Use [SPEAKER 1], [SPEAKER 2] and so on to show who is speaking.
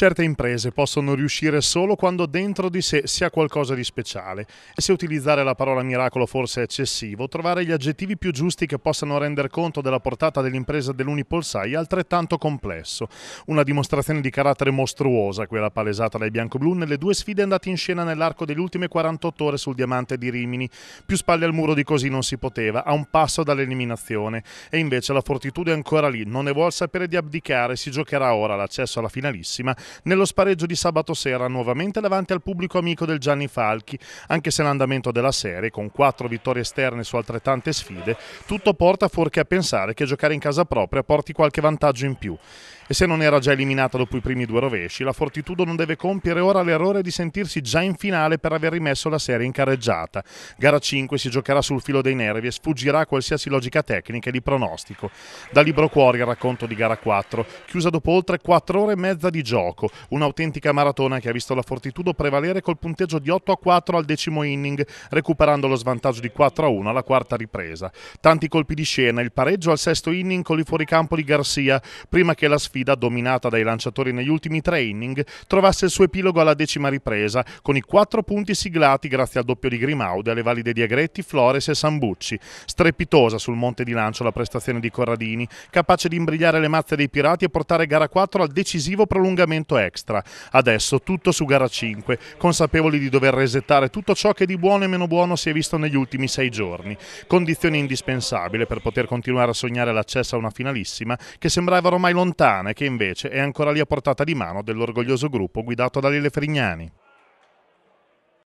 [SPEAKER 1] Certe imprese possono riuscire solo quando dentro di sé si ha qualcosa di speciale e se utilizzare la parola miracolo forse è eccessivo, trovare gli aggettivi più giusti che possano rendere conto della portata dell'impresa dell'Unipolsai è altrettanto complesso. Una dimostrazione di carattere mostruosa quella palesata dai bianco-blu nelle due sfide andate in scena nell'arco delle ultime 48 ore sul diamante di Rimini. Più spalle al muro di così non si poteva, a un passo dall'eliminazione. E invece la fortitudine è ancora lì, non ne vuol sapere di abdicare, si giocherà ora l'accesso alla finalissima nello spareggio di sabato sera nuovamente davanti al pubblico amico del Gianni Falchi, anche se l'andamento della serie, con quattro vittorie esterne su altrettante sfide, tutto porta fuorché a pensare che giocare in casa propria porti qualche vantaggio in più. E se non era già eliminata dopo i primi due rovesci, la Fortitudo non deve compiere ora l'errore di sentirsi già in finale per aver rimesso la serie in carreggiata. Gara 5 si giocherà sul filo dei nervi e sfuggirà a qualsiasi logica tecnica e di pronostico. Da libro cuore il racconto di gara 4, chiusa dopo oltre 4 ore e mezza di gioco gioco. Un'autentica maratona che ha visto la Fortitudo prevalere col punteggio di 8 a 4 al decimo inning, recuperando lo svantaggio di 4 a 1 alla quarta ripresa. Tanti colpi di scena, il pareggio al sesto inning con il fuoricampo di Garcia, prima che la sfida, dominata dai lanciatori negli ultimi tre inning, trovasse il suo epilogo alla decima ripresa, con i quattro punti siglati grazie al doppio di Grimaud alle valide di Agretti, Flores e Sambucci. Strepitosa sul monte di lancio la prestazione di Corradini, capace di imbrigliare le mazze dei pirati e portare gara 4 al decisivo prolungamento punto extra. Adesso tutto su gara 5, consapevoli di dover resettare tutto ciò che di buono e meno buono si è visto negli ultimi sei giorni. Condizione indispensabile per poter continuare a sognare l'accesso a una finalissima che sembrava ormai lontana e che invece è ancora lì a portata di mano dell'orgoglioso gruppo guidato da Lele Frignani.